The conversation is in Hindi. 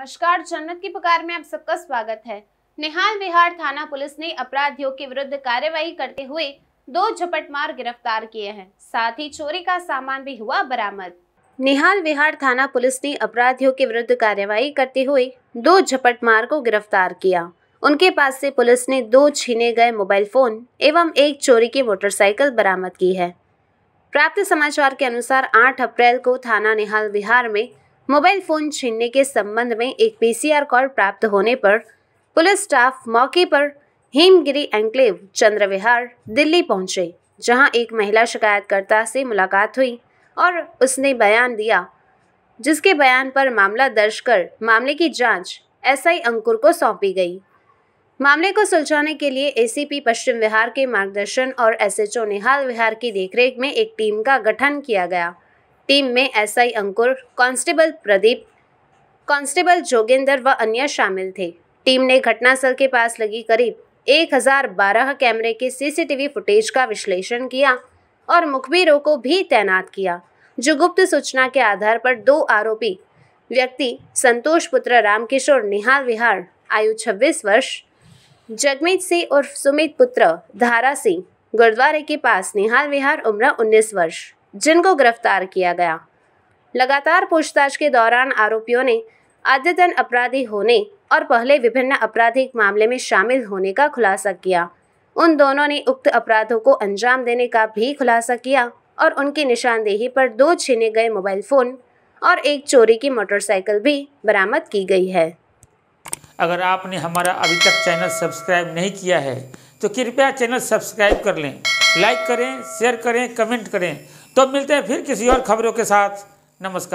नमस्कार जन्नत की पुकार में आप सबका स्वागत है निहाल विहार थाना पुलिस ने अपराधियों के विरुद्ध कार्यवाही करते हुए दो झपटमार गिरफ्तार किए हैं साथ ही चोरी का सामान भी हुआ बरामद निहाल विहार थाना पुलिस ने अपराधियों के विरुद्ध कार्यवाही करते हुए दो झपटमार को गिरफ्तार किया उनके पास से पुलिस ने दो छीने गए मोबाइल फोन एवं एक चोरी की मोटरसाइकिल बरामद की है प्राप्त समाचार के अनुसार 8 अप्रैल को थाना निहाल विहार में मोबाइल फोन छीनने के संबंध में एक पीसीआर कॉल प्राप्त होने पर पुलिस स्टाफ मौके पर हेमगिरी एंक्लेव चंद्रविहार दिल्ली पहुंचे जहां एक महिला शिकायतकर्ता से मुलाकात हुई और उसने बयान दिया जिसके बयान पर मामला दर्ज कर मामले की जांच एसआई अंकुर को सौंपी गई मामले को सुलझाने के लिए एसीपी पश्चिम विहार के मार्गदर्शन और एसएचओ निहाल विहार की देखरेख में एक टीम का गठन किया गया टीम में SI Ankur constable Pradeep constable Jogendra व अन्य शामिल थे टीम ने घटनास्थल के पास लगी करीब एक हजार बारह कैमरे के सीसीटीवी फुटेज का विश्लेषण किया और मुखबिरों को भी तैनात किया जो गुप्त सूचना के आधार पर दो आरोपी व्यक्ति संतोष पुत्र रामकिशोर निहाल विहार आयु 26 वर्ष जगमीत सिंह और सुमित पुत्र धारा सिंह गुरुद्वारे के पास निहाल विहार उम्र 19 वर्ष जिनको गिरफ्तार किया गया लगातार पूछताछ के दौरान आरोपियों ने अद्यतन अपराधी होने और पहले विभिन्न आपराधिक मामले में शामिल होने का खुलासा किया उन दोनों ने उक्त अपराधों को अंजाम देने का भी खुलासा किया और उनकी निशानदेही पर दो छीने गए मोबाइल फ़ोन और एक चोरी की मोटरसाइकिल भी बरामद की गई है अगर आपने हमारा अभी तक चैनल सब्सक्राइब नहीं किया है तो कृपया चैनल सब्सक्राइब कर लें लाइक करें शेयर करें कमेंट करें तो मिलते हैं फिर किसी और खबरों के साथ नमस्कार